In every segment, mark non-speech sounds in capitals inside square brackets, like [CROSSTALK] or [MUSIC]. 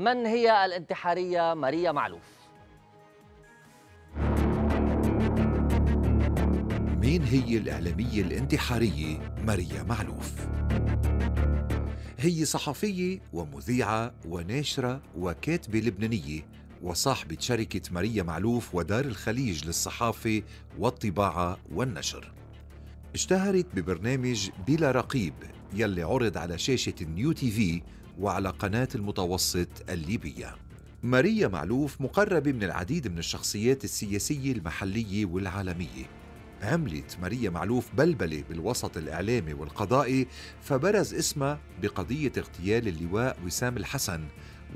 من هي الانتحارية ماريا معلوف؟ مين هي الإعلامية الانتحارية ماريا معلوف؟ هي صحفية ومذيعة وناشرة وكاتبة لبنانية وصاحبة شركة ماريا معلوف ودار الخليج للصحافة والطباعة والنشر اشتهرت ببرنامج بلا رقيب يلي عرض على شاشة نيو تي في وعلى قناة المتوسط الليبية ماريا معلوف مقربة من العديد من الشخصيات السياسية المحلية والعالمية عملت ماريا معلوف بلبلة بالوسط الإعلامي والقضائي فبرز اسمها بقضية اغتيال اللواء وسام الحسن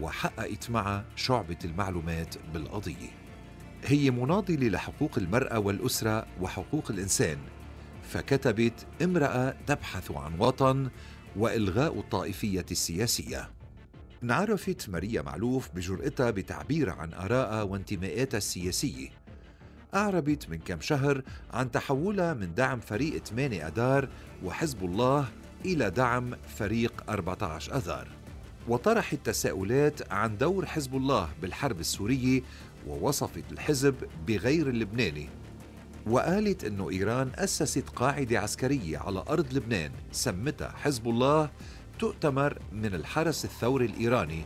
وحققت معها شعبة المعلومات بالقضية هي مناضلة لحقوق المرأة والأسرة وحقوق الإنسان فكتبت امرأة تبحث عن وطن والغاء الطائفيه السياسيه انعرفت ماريا معلوف بجرأتها بتعبير عن آرائها وانتماءاتها السياسية أعربت من كم شهر عن تحولها من دعم فريق 8 أدار وحزب الله إلى دعم فريق 14 أذار وطرحت تساؤلات عن دور حزب الله بالحرب السورية ووصفت الحزب بغير اللبناني وقالت أنه إيران أسست قاعدة عسكرية على أرض لبنان سمتها حزب الله تؤتمر من الحرس الثوري الإيراني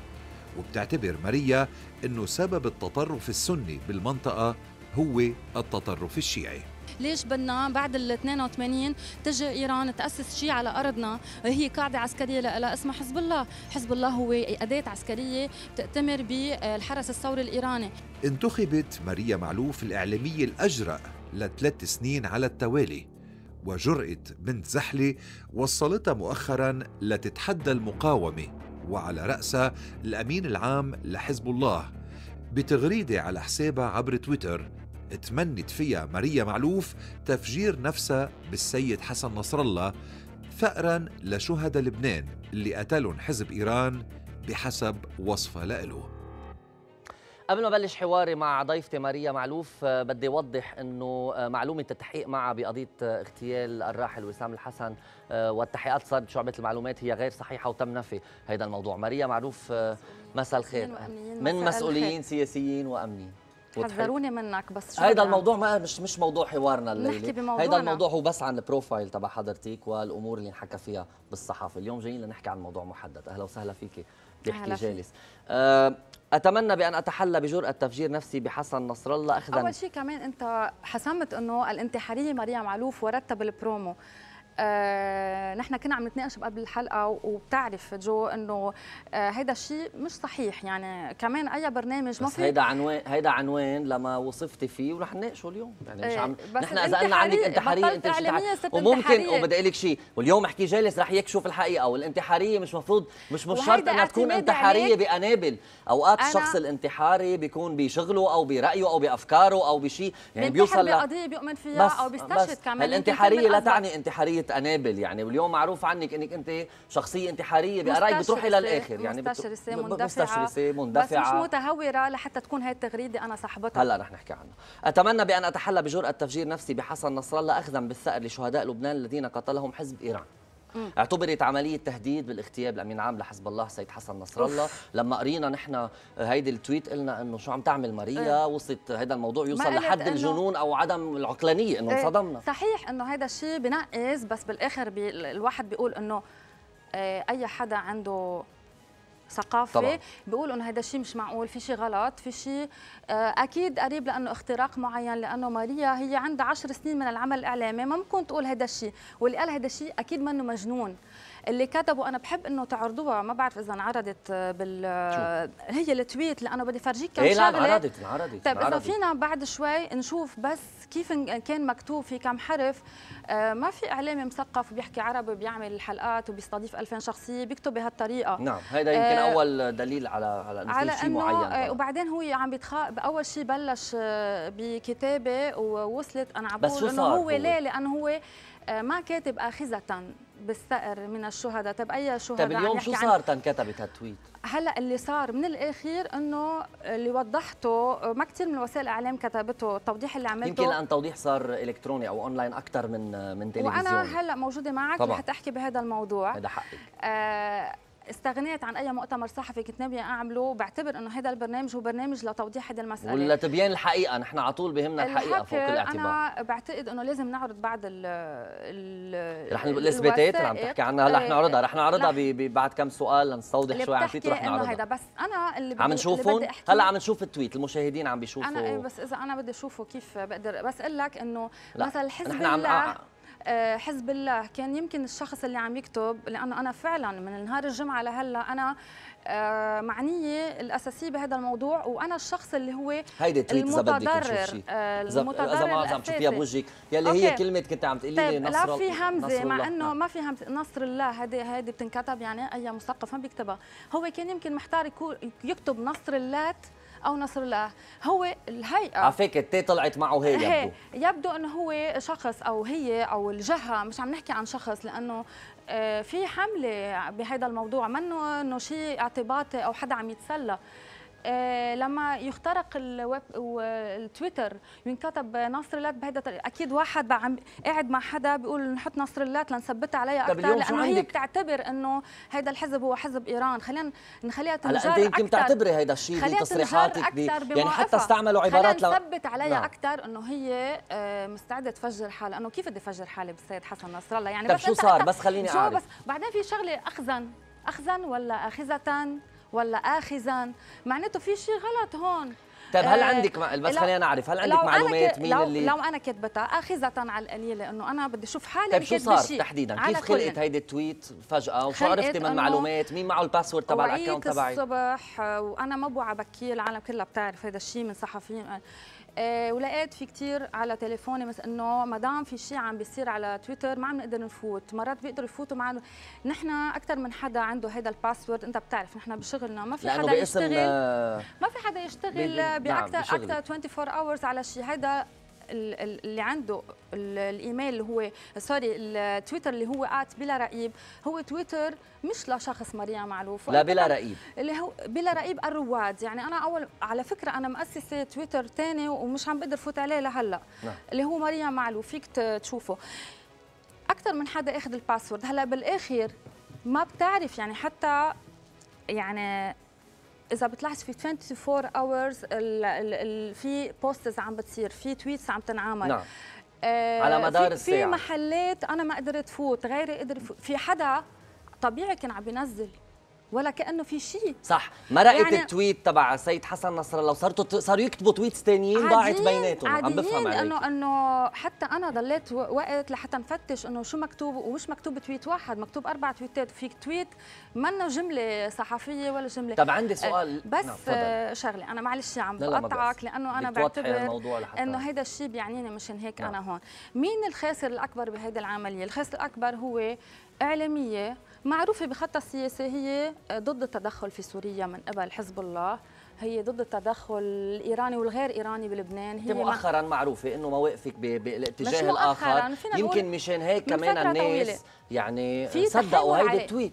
وبتعتبر ماريا أنه سبب التطرف السني بالمنطقة هو التطرف الشيعي ليش بدنا بعد ال 82 تجي ايران تاسس شيء على ارضنا هي قاعده عسكريه لها اسمها حزب الله، حزب الله هو اداه عسكريه بتأتمر بالحرس الثوري الايراني. انتخبت ماريا معلوف الاعلاميه الاجرأ لثلاث سنين على التوالي وجرأة بنت زحلة وصلتها مؤخرا لتتحدى المقاومة وعلى رأسها الأمين العام لحزب الله بتغريدة على حسابها عبر تويتر تمنت فيها ماريا معلوف تفجير نفسها بالسيد حسن نصر الله ثأرا لشهداء لبنان اللي قتلهم حزب إيران بحسب وصفها لإله قبل ما بلش حواري مع ضيفتي ماريا معلوف آه، بدي اوضح انه آه، معلومه التحقيق معها بقضيه آه، اغتيال الراحل وسام الحسن والتحقيقات صارت شعبه المعلومات هي غير صحيحه وتم نفي هذا الموضوع ماريا معلوف مساء الخير من مسؤولين سياسيين وامنيين حذروني منك بس هيدا الموضوع ما مش مش موضوع حوارنا الليله نحكي بموضوعنا هيدا الموضوع هو بس عن البروفايل تبع حضرتك والامور اللي انحكى فيها بالصحافه اليوم جايين لنحكي عن موضوع محدد اهلا وسهلا فيكي بيحكي جالس اتمنى بان اتحلى بجرأه تفجير نفسي بحسن نصر الله اخذا اول شيء كمان انت حسمت انه الانتحاريه مريم علوف ورتب البرومو آه، نحن كنا عم نتناقش قبل الحلقه وبتعرف جو انه آه، هيدا الشيء مش صحيح يعني كمان اي برنامج ما في هيدا عنوان هيدا عنوان لما وصفتي فيه ورح نناقشه اليوم يعني مش إيه، عم نحن اذا قلنا عندك انتحاريه انت مش وممكن وبدي اقول لك شيء واليوم احكي جالس رح يكشف الحقيقه والانتحاريه مش مفروض مش مش شرط انها تكون انتحاريه بقنابل اوقات الشخص الانتحاري بيكون بشغله او برايه او بافكاره او بشيء يعني بيوصل لقضيه بيؤمن فيها او بيستشهد كمان الانتحاريه لا تعني انتحاريه شخصيه انابل يعني واليوم معروف عنك انك انت شخصيه انتحاريه بقرايك بتروحي للاخر يعني مستشرسه مندفعه مستشرسه بس مش متهوره لحتى تكون هاي التغريده انا صاحبتها هلا رح نحكي عنها اتمنى بان اتحلى بجرأه تفجير نفسي بحسن نصر الله اخذا بالثأر لشهداء لبنان الذين قتلهم حزب ايران م. اعتبرت عمليه تهديد بالاغتياب لامين عام لحزب الله سيد حسن نصر الله أوف. لما قرينا نحن هيدي التويت قلنا انه شو عم تعمل ماريا ايه. وصلت هذا الموضوع يوصل لحد إنه... الجنون او عدم العقلانيه انه إيه. انصدمنا صحيح انه هذا الشيء بنقز بس بالاخر بي الواحد بيقول انه آه، اي حدا عنده ثقافي بيقولوا انه هذا الشيء مش معقول في شيء غلط في شيء آه، اكيد قريب لانه اختراق معين لانه ماريا هي عندها 10 سنين من العمل الاعلامي ما ممكن تقول هذا الشيء واللي قال هذا الشيء اكيد منه مجنون اللي كتبوا انا بحب انه تعرضوها ما بعرف اذا انعرضت آه، بال شو. هي التويت لانه بدي فرجيك كم إيه شغله انعرضت انعرضت طيب اذا فينا بعد شوي نشوف بس كيف كان مكتوب في كم حرف آه، ما في اعلامي مثقف بيحكي عربي بيعمل حلقات وبيستضيف 2000 شخصيه بيكتب بهالطريقه نعم هذا يمكن كان آه، اول دليل على على, على شيء معين آه، وبعدين هو عم بيتخا اول شيء بلش آه، بكتابه ووصلت انا عم بقول انه هو ليه لانه هو ما كاتب اخذه بالثأر من الشهداء طيب اي شهداء طيب اليوم شو صار تنكتبت هالتويت هلا اللي صار من الاخير انه اللي وضحته ما كثير من وسائل الاعلام كتبته التوضيح اللي عملته يمكن لان توضيح صار الكتروني او اونلاين اكثر من من تلفزيون وانا هلا موجوده معك رح احكي بهذا الموضوع هذا حقك آه استغنيت عن اي مؤتمر صحفي كنت ناويه اعمله بعتبر انه هذا البرنامج هو برنامج لتوضيح هذه المساله ولا تبيان الحقيقه نحن على طول بهمنا الحقيقه فوق الاعتبار انا بعتقد انه لازم نعرض بعض ال ال رح الاثباتات اللي عم تحكي عنها هلا رح نعرضها رح نعرضها بعد كم سؤال لنستوضح شوي عن فيتو رح نعرضها هيدا بس انا اللي عم نشوفهم هلا عم نشوف التويت المشاهدين عم بيشوفوا انا ايه بس اذا انا بدي اشوفه كيف بقدر بس اقول لك انه مثلا الحزب آه، حزب الله كان يمكن الشخص اللي عم يكتب لانه انا فعلا من نهار الجمعه لهلا انا آه، معنيه الاساسيه بهذا الموضوع وانا الشخص اللي هو هيدي تويت تشوف شيء اذا ما عم تشوفيها بوجهك يلي هي كلمه كنت عم تقولي طيب، لي نصر لا في همزه مع انه نعم. ما في همزه نصر الله هذه هذه بتنكتب يعني اي مثقف ما بيكتبها هو كان يمكن محتار يكتب نصر اللات او نصر الله هو الهيئه آه، على فكره تي طلعت معه هي يبدو يبدو انه هو شخص او هي او الجهه مش عم نحكي عن شخص لانه آه، في حمله بهذا الموضوع منه انه شيء اعتباطي او حدا عم يتسلى آه، لما يخترق الويب والتويتر وينكتب نصر اللات بهذا اكيد واحد عم قاعد مع حدا بيقول نحط نصر اللات لنثبتها عليها اكثر لانه هي بتعتبر انه هذا الحزب هو حزب ايران خلينا نخليها تنجر هلا انت يمكن بتعتبري هذا الشيء بتصريحاتك يعني حتى استعملوا عبارات خلينا نثبت عليها نعم. اكثر انه هي آه، مستعده تفجر حالها انه كيف بدي افجر حالي بالسيد حسن نصر الله يعني طب بس شو صار بس خليني اعرف بس بعدين في شغله اخزن اخزن ولا اخذه ولا اخذا معناته في شيء غلط هون طيب هل آه، عندك بس خلينا نعرف هل عندك معلومات مين لو اللي لو انا كتبتها اخذة على القليله انه انا بدي اشوف حالي طيب شو صار تحديدا كيف خلقت هيدي التويت فجاه وشو عرفتي من معلومات مين معه الباسورد تبع الاكونت تبعي الصبح وانا ما بوعى بكير العالم كلها بتعرف هذا الشيء من صحفيين آه، ولقيت في كثير على تليفوني مثلا انه مدام في شيء عم بيصير على تويتر ما عم نقدر نفوت مرات بيقدروا يفوتوا معنا نحن اكثر من حدا عنده هذا الباسورد انت بتعرف نحن بشغلنا ما في حدا يشتغل آه، ما في حدا يشتغل باكثر اكثر 24 اورز على شيء هذا اللي عنده الايميل اللي هو سوري التويتر اللي هو ات بلا رقيب هو تويتر مش لشخص مريم معلوف لا بلا رقيب اللي هو بلا رقيب الرواد يعني انا اول على فكره انا مؤسسه تويتر ثاني ومش عم بقدر فوت عليه لهلا نعم. اللي هو مريم معلوف فيك تشوفه اكثر من حدا اخذ الباسورد هلا بالاخر ما بتعرف يعني حتى يعني اذا بتلاحظ في 24 اورز في بوستز عم بتصير في تويتس عم تنعمل نعم. آه على مدار في الساعه في محلات انا ما قدرت فوت غيري قدر في حدا طبيعي كان عم بينزل ولا كانه في شيء صح مرقت يعني التويت تبع سيد حسن نصر الله وصاروا صاروا يكتبوا تويتس ثانيين ضاعت بيناتهم عم بفهم عليك انه انه حتى انا ضليت وقت لحتى نفتش انه شو مكتوب ومش مكتوب تويت واحد مكتوب اربع تويتات فيك تويت منه جمله صحفيه ولا جمله طب عندي آه، سؤال بس نعم آه، شغله انا معلش عم بقطعك لانه انا بعتبر انه هذا الشيء بيعنيني مشان هيك نعم. انا هون مين الخاسر الاكبر بهذه العمليه الخاسر الاكبر هو اعلاميه معروفة بخطة سياسي هي آه، ضد التدخل في سوريا من قبل حزب الله هي ضد التدخل الايراني والغير ايراني بلبنان هي مؤخرا مع... معروفه انه مواقفك بالاتجاه مش الاخر يمكن مشان هيك كمان الناس طويلة. يعني صدقوا هيدا التويت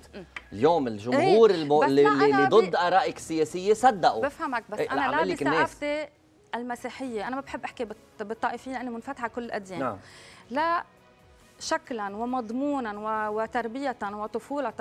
اليوم الجمهور ايه. المو... اللي, اللي ضد ب... ارائك السياسيه صدقوا بفهمك بس ايه. انا لا بثقافتي المسيحيه انا ما بحب احكي بالطائفيه لاني منفتحه كل الاديان نعم. لا شكلا ومضمونا وتربية وطفولة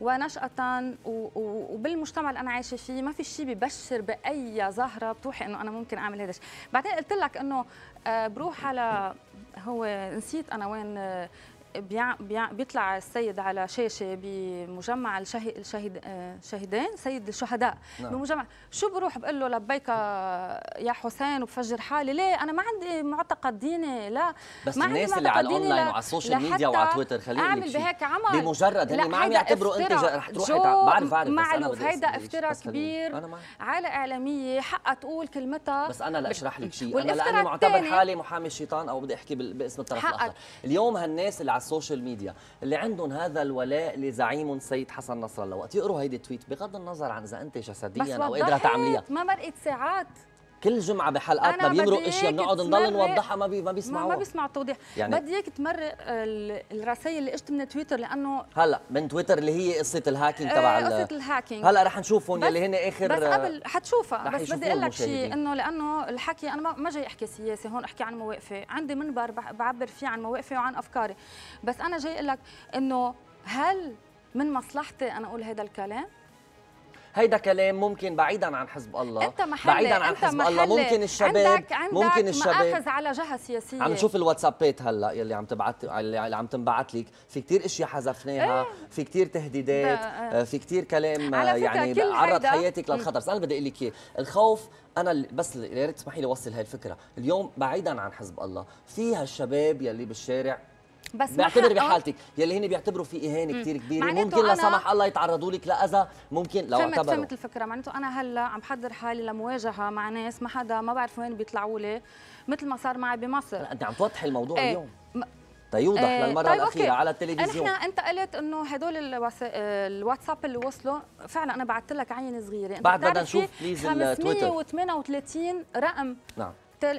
ونشأة وبالمجتمع اللي أنا عايشة فيه ما في شيء ببشر بأي زهرة بتوحي إنه أنا ممكن أعمل هذا الشيء بعدين قلت لك إنه آه، بروح على هو نسيت أنا وين آه، بيع بيع بيطلع السيد على شاشه بمجمع الشهيد الشهيد شهيدين سيد الشهداء نعم. بمجمع شو بروح بقول له لبيك نعم. يا حسين وبفجر حالي ليه انا ما عندي معتقد ديني لا بس ما الناس اللي على الاونلاين وعلى السوشيال ميديا وعلى تويتر خليني اعمل بهيك عمل بمجرد هن ما عم يعتبروا انت رح تروح بعرف بعرف معلوف هيدا افتراء كبير على اعلاميه حقها تقول كلمتها بس انا لاشرح لك شيء انا لاني معتبر حالي محامي الشيطان او بدي احكي باسم الطرف الاخر اليوم هالناس اللي السوشيال ميديا اللي عندهم هذا الولاء لزعيم سيد حسن نصر الله وقت يقروا هيدي التويت بغض النظر عن اذا انت جسديا او قدرة تعمليها ما مرقت ساعات كل جمعه بحلقاتنا بيمرق اشياء بنقعد نضل نوضحها ما بي ما بيسمعوا ما, ما بيسمع التوضيح يعني بدي اياك تمرق الرسائل اللي اجت من تويتر لانه هلا من تويتر اللي هي قصه الهاكينج آه، تبع آه قصه الهاكينج هلا رح نشوفهم يلي هن اخر بس قبل حتشوفها بس بدي اقول لك شيء انه لانه الحكي انا ما جاي احكي سياسه هون احكي عن مواقفي عندي منبر بعبر فيه عن مواقفي وعن افكاري بس انا جاي اقول لك انه هل من مصلحتي انا اقول هذا الكلام هيدا كلام ممكن بعيدا عن حزب الله انت بعيدا عن انت حزب الله ممكن الشباب عندك عندك ممكن الشباب على جهه سياسيه عم نشوف الواتسابات هلا يلي عم تبعت اللي عم تنبعت لك في كثير اشياء حذفناها ايه؟ في كثير تهديدات اه. في كثير كلام آه، يعني عرض حياتك للخطر بس انا بدي اقول لك اياه الخوف انا بس يا ريت تسمحي لي اوصل هاي الفكره اليوم بعيدا عن حزب الله في هالشباب يلي بالشارع بس بعتبري بحالتك يلي هن بيعتبروا في اهانه كثير كبيره ممكن لا سمح الله يتعرضوا لك لاذى ممكن لو فهمت فهمت الفكره معناته انا هلا عم بحضر حالي لمواجهه مع ناس ما حدا ما بعرف وين بيطلعوا لي مثل ما صار معي بمصر انت عم توضحي الموضوع ايه. اليوم تيوضح طيب إيه، للمره طيب الاخيره أوكي. على التلفزيون نحن انت قلت انه هدول الوس... الواتساب اللي وصلوا فعلا انا بعثت لك عينه صغيره بعد بدنا نشوف بليز التويتر 538 رقم نعم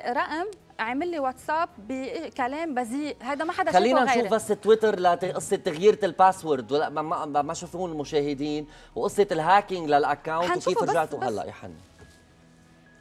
رقم عامل لي واتساب بكلام بذيء هذا ما حدا خلينا نشوف غيره. بس تويتر لقصه تغيير الباسورد ولا ما, ما, ما شافوه المشاهدين وقصه الهاكينج للاكونت وكيف رجعتوا هلا يا حني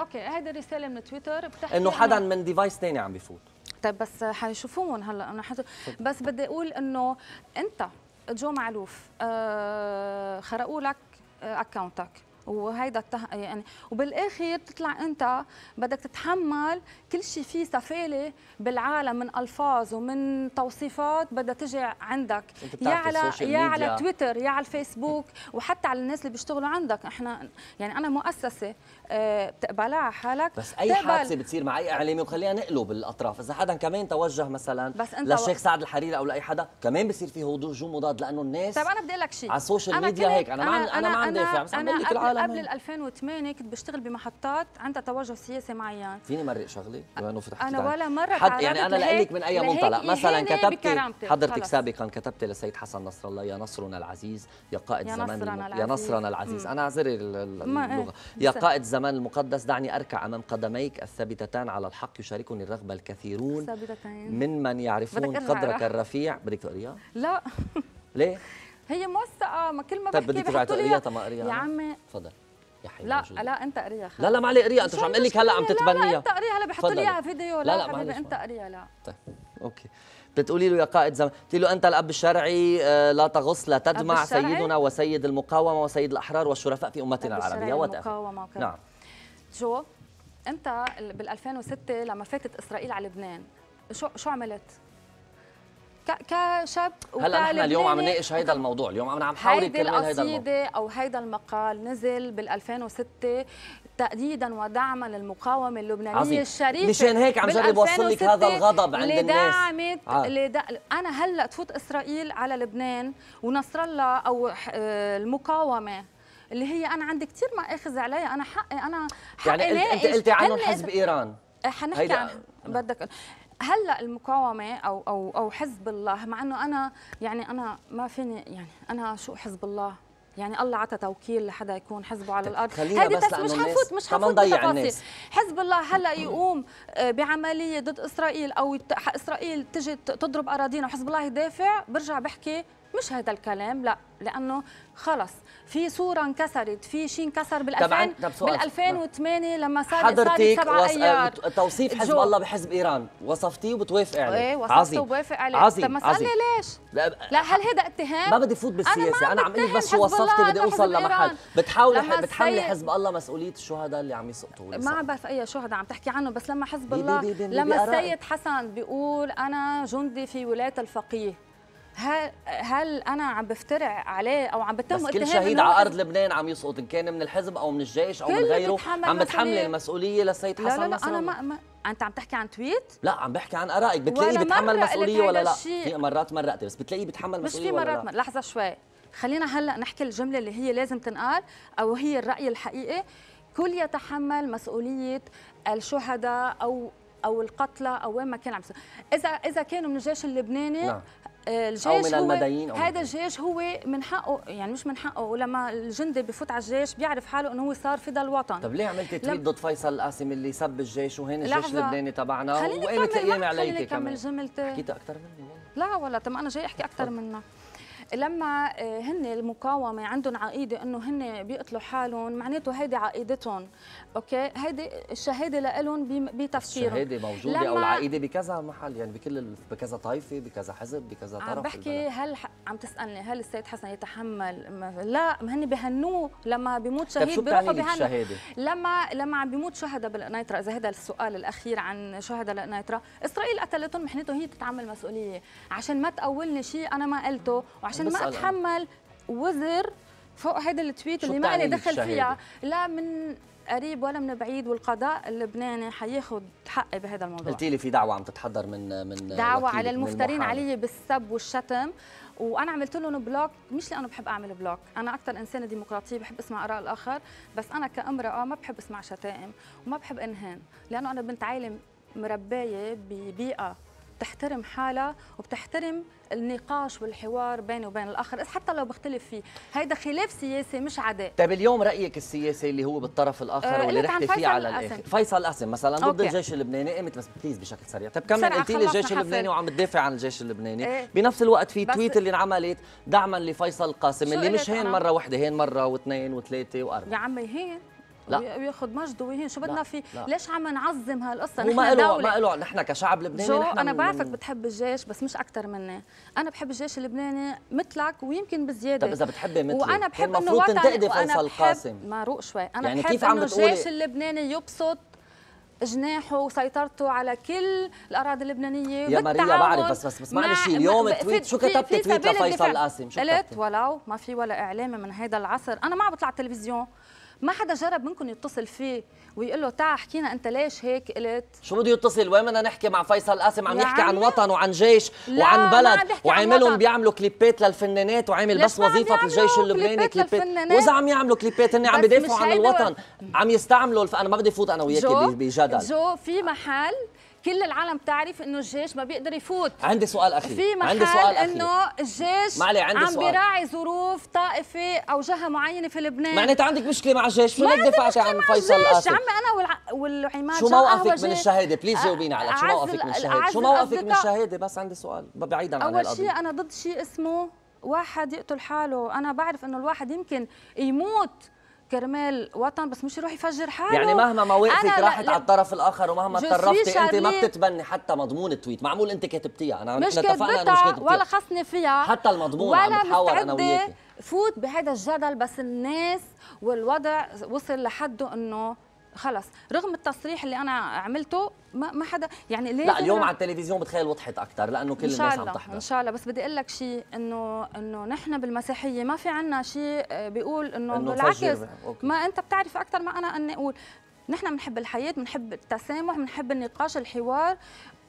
اوكي هيدي رساله من تويتر بتحكي انه حدا من ديفايس ثاني عم بفوت طيب بس حيشوفوهم هلا انا حت... بس بدي اقول انه انت جو معلوف آه خرقوا لك آه، اكونتك وهيدا التح... يعني وبالاخر بتطلع انت بدك تتحمل كل شيء فيه سفاله بالعالم من الفاظ ومن توصيفات بدها تجي عندك يا على يا على تويتر يا على الفيسبوك وحتى على الناس اللي بيشتغلوا عندك احنا يعني انا مؤسسه آه، بتقبلها على حالك بس اي حادثه بتصير مع اي اعلامي وخلينا نقلب الاطراف اذا حدا كمان توجه مثلا بس انت للشيخ سعد الحريري او لاي حدا كمان بصير فيه هجوم مضاد لانه الناس طيب انا بدي اقول لك شيء على السوشيال ميديا هيك انا ما انا ما عم دافع بس عم بقول لك العالم قبل قبل 2008 كنت بشتغل بمحطات عندها توجه سياسي معين فيني مرق شغله بما انه فتحت انا ولا مره حد يعني انا لقلك من اي منطلق مثلا كتبت حضرتك خلص. سابقا كتبت لسيد حسن نصر الله يا نصرنا العزيز يا قائد يا زمان نصرنا العزيز. يا نصرنا العزيز انا اعذري اللغه إيه، يا قائد زمان المقدس دعني اركع امام قدميك الثابتتان على الحق يشاركني الرغبه الكثيرون من من يعرفون قدرك الرفيع بدك تقريها لا ليه؟ هي موثقه آه، ما كل ما طيب بدي تروحي تقريها تما اقريها يا عمي تفضل يا حبيبي لا لا انت قريها خلص لا لا ما علي قريها انت شو عم اقول لك هلا عم تتبنيها لا, لا انت قريها هلا بحط لي اياها فيديو لا, لا حبيبي انت قريها لا طيب اوكي بتقولي له يا قائد زمان بتقولي له انت الاب الشرعي آه، لا تغص لا تدمع سيدنا وسيد المقاومه وسيد الاحرار والشرفاء في امتنا العربيه المقاومه وكذا نعم شو انت بال 2006 لما فاتت اسرائيل على لبنان شو شو عملت؟ كشاب هلا نحن اليوم عم نناقش هيدا الموضوع اليوم عم نعم- هيدا الموضوع هيدي القصيده او هيدا المقال نزل بال 2006 تأييدا ودعما للمقاومة اللبنانية عظيم. الشريفة مشان هيك عم جرب اوصل لك هذا الغضب عند الناس لدعمت آه. لد... أنا هلا تفوت إسرائيل على لبنان ونصر الله أو آه، المقاومة اللي هي أنا عندي كثير مآخذ عليها أنا حقي أنا يعني حقي يعني أنت قلتي عنهم حزب إيران إيه، حنحكي عن بدك هلا المقاومه او او او حزب الله مع انه انا يعني انا ما فيني يعني انا شو حزب الله يعني الله عطى توكيل لحدا يكون حزبه على الارض هذه بس, بس مش حفوت مش حفوت بالتفاصيل حزب الله هلا [LAUGHS] يقوم آه، بعمليه ضد اسرائيل او اسرائيل تجي تضرب اراضينا وحزب الله يدافع برجع بحكي مش هذا الكلام لا لانه خلص في صوره انكسرت في شيء انكسر بال2000 بال 2008 لما صار حضرتك سبعة ايار توصيف حزب الله بحزب ايران وصفتيه وبتوافق عليه ايه وصفته وبوافق عليه عظيم طب ما اسالني ليش لا, لا هل هذا اتهام ما بدي فوت بالسياسه انا عم اقول لك بس شو وصفتي بدي اوصل لمحل بتحاولي بتحملي حزب الله مسؤوليه الشهداء اللي عم يسقطوا ما بعرف اي شهداء عم تحكي عنه بس لما حزب الله لما السيد حسن بيقول انا جندي في ولايه الفقيه هل هل انا عم بفترع عليه او عم بتم بس كل شهيد على ارض لبنان عم يسقط ان كان من الحزب او من الجيش او من غيره عم بتحمل المسؤوليه للسيد حسن لا لا, لا انا ما, ما انت عم تحكي عن تويت؟ لا عم بحكي عن ارائك بتلاقيه بتحمل مسؤوليه ولا لا؟ في مرات مرقتي بس بتلاقيه بتحمل مسؤوليه مش في مرات ولا لا؟ لحظه شوي خلينا هلا نحكي الجمله اللي هي لازم تنقال او هي الراي الحقيقي كل يتحمل مسؤوليه الشهداء او او القتلى او وين ما كان عم اذا اذا كانوا من الجيش اللبناني نعم. آه، الجيش أو من هو هذا الجيش هو من حقه يعني مش من حقه ولما الجندي بفوت على الجيش بيعرف حاله انه هو صار فدا الوطن طب ليه عملتي تويت ضد فيصل القاسم اللي سب الجيش وهين الجيش اللبناني تبعنا وقامت القيامه عليك كمان خليني اكمل جملتي حكيت اكثر مني لا ولا طب انا جاي احكي اكثر منك لما آه، هن المقاومه عندهم عقيده انه هن بيقتلوا حالهم معناته هيدي عقيدتهم اوكي هيدي الشهاده لهم بتفسيرهم الشهاده موجوده او العقيده بكذا محل يعني بكل بكذا طائفه بكذا حزب بكذا طرف عم بحكي هل عم تسالني هل السيد حسن يتحمل ما... لا هن بهنوه لما بيموت طيب، شهيد بيروحوا الشهادة لما لما عم بيموت شهداء بالقنيطره اذا هذا السؤال الاخير عن شهداء القنيطره اسرائيل قتلتهم محنته هي تتعمل مسؤوليه عشان ما تقولني شيء انا ما قلته وعشان عشان ما اتحمل وزر فوق هذا التويت اللي ما لي دخل فيها لا من قريب ولا من بعيد والقضاء اللبناني حياخذ حقي بهذا الموضوع قلتي لي في دعوه عم تتحضر من من دعوه على المفترين علي بالسب والشتم وانا عملت لهم بلوك مش لانه بحب اعمل بلوك انا اكثر انسانه ديمقراطيه بحب اسمع اراء الاخر بس انا كامراه ما بحب اسمع شتائم وما بحب انهان لانه انا بنت عائله مربايه ببيئه بتحترم حالها وبتحترم النقاش والحوار بيني وبين الاخر حتى لو بختلف فيه هيدا خلاف سياسي مش عداء طيب اليوم رايك السياسي اللي هو بالطرف الاخر أه واللي رحتي فيه على الاخر فيصل قاسم مثلا ضد أوكي. الجيش اللبناني قامت بس بليز بشكل سريع طيب كمان قلت لي الجيش اللبناني وعم تدافع إيه. عن الجيش اللبناني إيه؟ بنفس الوقت في تويت اللي انعملت دعما لفيصل قاسم اللي مش هين مره وحده هين مره واثنين وثلاثه واربعه يا عمي هين لا وياخذ مجده وهين شو بدنا فيه ليش عم نعظم هالقصه نحن ما دولة ما له نحن كشعب لبناني جو نحن انا بعرفك بتحب الجيش بس مش اكثر مني انا بحب الجيش اللبناني مثلك ويمكن بزياده طب اذا بتحبي مثلي وانا بحب انه المفروض تنتقدي فيصل قاسم روق شوي انا يعني بحب كيف عم الجيش اللبناني يبسط جناحه وسيطرته على كل الاراضي اللبنانيه يا ماريا بعرف بس بس بس معلش اليوم تويت شو كتبت تويت لفيصل قاسم شو كتبت؟ ولو ما في ولا اعلامي من هذا العصر انا ما عم بطلع التلفزيون ما حدا جرب منكم يتصل فيه ويقول له تعا حكينا انت ليش هيك قلت شو بده يتصل وين بدنا نحكي مع فيصل قاسم عم يعني يحكي عن وطن وعن جيش وعن بلد وعاملهم بيعملوا كليبات للفنانات وعامل بس وظيفه الجيش اللبناني كليبات واذا عم يعملوا كليبات هن عم بيدافعوا عن الوطن عم يستعملوا فانا ما بدي فوت انا وياك بجدل جو في محل كل العالم بتعرف انه الجيش ما بيقدر يفوت عندي سؤال اخير في محل عندي سؤال انه الجيش معلي عندي عم بيراعي ظروف طائفه او جهه معينه في لبنان معناتها عندك مشكله مع الجيش شو بدك دفعتي عن فيصل القاسم عمي انا والع... والعماد شو موقفك من الشهاده بليز آه، جاوبيني على شو موقفك من الشهاده شو موقفك من الشهاده بس عندي سؤال بعيدا عن اول شيء انا ضد شيء اسمه واحد يقتل حاله انا بعرف انه الواحد يمكن يموت كرمال وطن بس مش يروح يفجر حاله يعني مهما مواقفك راحت على الطرف الاخر ومهما اتطرفتي انت ما بتتبني حتى مضمون التويت معمول انت كاتبتيها انا مش اتفقنا مش كاتبتيها ولا خصني فيها حتى المضمون ولا عم نتحاور انا وياكي فوت بهذا الجدل بس الناس والوضع وصل لحده انه خلص رغم التصريح اللي انا عملته ما ما حدا يعني ليه لا اليوم على التلفزيون بتخيل وضحت اكثر لانه كل الناس عم تحضر ان شاء الله بس بدي اقول لك شيء انه انه نحن بالمسيحيه ما في عنا شيء آه، بيقول انه بالعكس ما انت بتعرف اكثر ما انا اني اقول نحن بنحب الحياه بنحب التسامح بنحب النقاش الحوار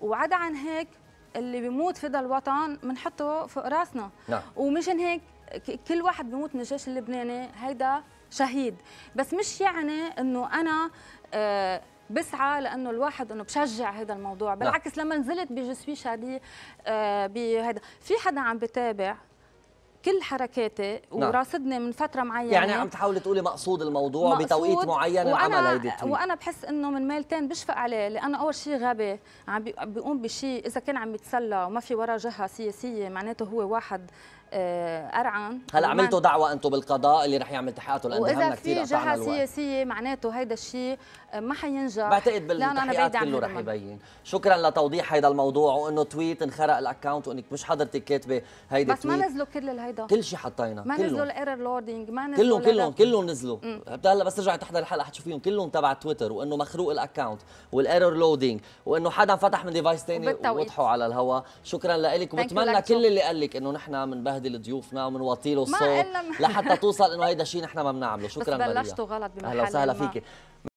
وعدا عن هيك اللي بيموت ذا الوطن بنحطه فوق راسنا نعم. ومشان هيك كل واحد بيموت من الجيش اللبناني هيدا شهيد بس مش يعني انه انا آه، بسعى لانه الواحد انه بشجع هذا الموضوع نعم. بالعكس لما نزلت بجسوي شادي آه، بهذا في حدا عم بتابع كل حركاتي نعم. وراصدني من فتره معينه يعني عم تحاولي تقولي مقصود الموضوع مقصود بتوقيت معين وأنا العمل هيدي وانا بحس انه من ميلتين بشفق عليه لانه اول شيء غبي عم بيقوم بشيء اذا كان عم يتسلى وما في وراء جهه سياسيه معناته هو واحد آه، ارعن هلا عملتوا دعوه انتم بالقضاء اللي رح يعمل تحقيقاته لانه كثير واذا في جهه سياسيه معناته هيدا الشيء آه، ما حينجح بعتقد بالتحقيقات كله رح يبين شكرا لتوضيح هيدا الموضوع وانه تويت انخرق الاكونت وانك مش حضرتك كاتبه هيدا بس تويت. ما نزلوا كل الهيدا كل شيء حطينا ما نزلوا الايرور لوردينج ما نزلوا كلهم كلهم كلهم نزلوا هلا بس ترجعي تحضر الحلقه حتشوفيهم كلهم تبع تويتر وانه مخروق الاكونت والايرور لودينج وانه حدا فتح من ديفايس ثاني ووضحوا على الهواء شكرا لك وبتمنى كل اللي قال لك انه نحن بنبهر بتستهدي الضيوفنا وبنوطي له الصوت لحتى توصل انه [LAUGHS] هيدا شيء نحن ما بنعمله شكرا بس بلشتوا غلط بمحل اهلا وسهلا فيكي